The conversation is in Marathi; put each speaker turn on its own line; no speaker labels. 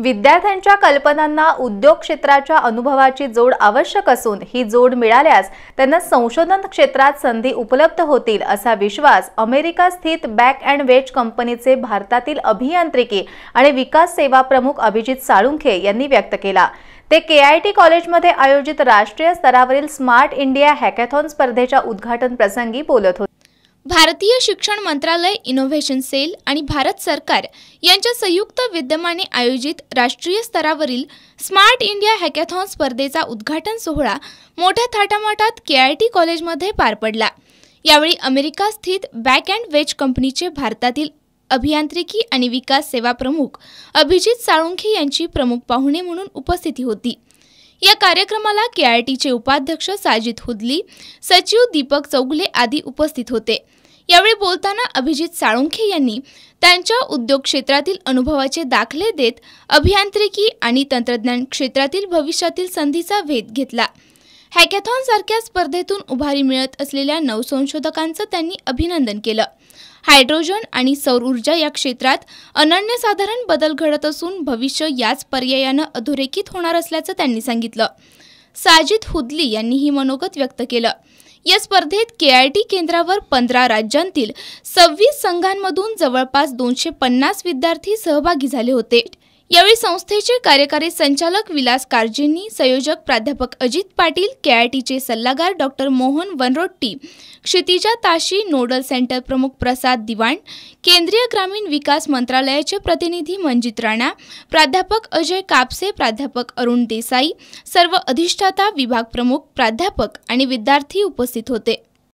विद्यार्थ्यांच्या कल्पनांना उद्योग क्षेत्राच्या अनुभवाची जोड आवश्यक असून ही जोड मिळाल्यास त्यांना संशोधन क्षेत्रात संधी उपलब्ध होतील असा विश्वास अमेरिका स्थित बॅक अँड वेज कंपनीचे भारतातील अभियांत्रिकी आणि विकास सेवा प्रमुख अभिजित साळुंखे यांनी व्यक्त केला ते के आय टी कॉलेजमध्ये आयोजित राष्ट्रीय स्तरावरील स्मार्ट इंडिया हॅकॅथॉन स्पर्धेच्या उद्घाटन प्रसंगी बोलत होते भारतीय
शिक्षण मंत्रालय इनोव्हेशन सेल आणि भारत सरकार यांच्या संयुक्त विद्यमाने आयोजित राष्ट्रीय स्तरावरील स्मार्ट इंडिया हॅकॅथॉन स्पर्धेचा उद्घाटन सोहळा मोठ्या थाटामाटात के आय टी कॉलेजमध्ये पार पडला यावेळी अमेरिका स्थित बॅक अँड वेज कंपनीचे भारतातील अभियांत्रिकी आणि विकास सेवा प्रमुख अभिजित साळुंखे यांची प्रमुख पाहुणे म्हणून उपस्थिती होती या कार्यक्रमाला केआयटीचे उपाध्यक्ष साजित हुदली सचिव दीपक चौगले आदी उपस्थित होते यावेळी बोलताना अभिजित साळुंखे यांनी त्यांच्या उद्योग क्षेत्रातील अनुभवाचे दाखले देत अभियांत्रिकी आणि तंत्रज्ञान क्षेत्रातील भविष्यातील संधीचा वेध घेतला हॅकॅथॉन सारख्या स्पर्धेतून उभारी मिळत असलेल्या नवसंशोधकांचं त्यांनी अभिनंदन केलं हायड्रोजन आणि सौर ऊर्जा या क्षेत्रात अनन्यसाधारण बदल घडत असून भविष्य याच पर्यायानं अधोरेखित होणार असल्याचं त्यांनी सांगितलं साजिद हुदली यांनी ही मनोगत व्यक्त केलं या स्पर्धेत के आय टी केंद्रावर पंधरा राज्यांतील सव्वीस संघांमधून जवळपास दोनशे पन्नास विद्यार्थी सहभागी झाले होते यावेळी संस्थेचे कार्यकारी संचालक विलास कारजींनी संयोजक प्राध्यापक अजित पाटील केआयटीचे सल्लागार डॉक्टर मोहन वनरोट्टी क्षितिजा ताशी नोडल सेंटर प्रमुख प्रसाद दिवाण केंद्रीय ग्रामीण विकास मंत्रालयाचे प्रतिनिधी मंजित राणा प्राध्यापक अजय कापसे प्राध्यापक अरुण देसाई सर्व अधिष्ठाता विभाग प्रमुख प्राध्यापक आणि विद्यार्थी उपस्थित होते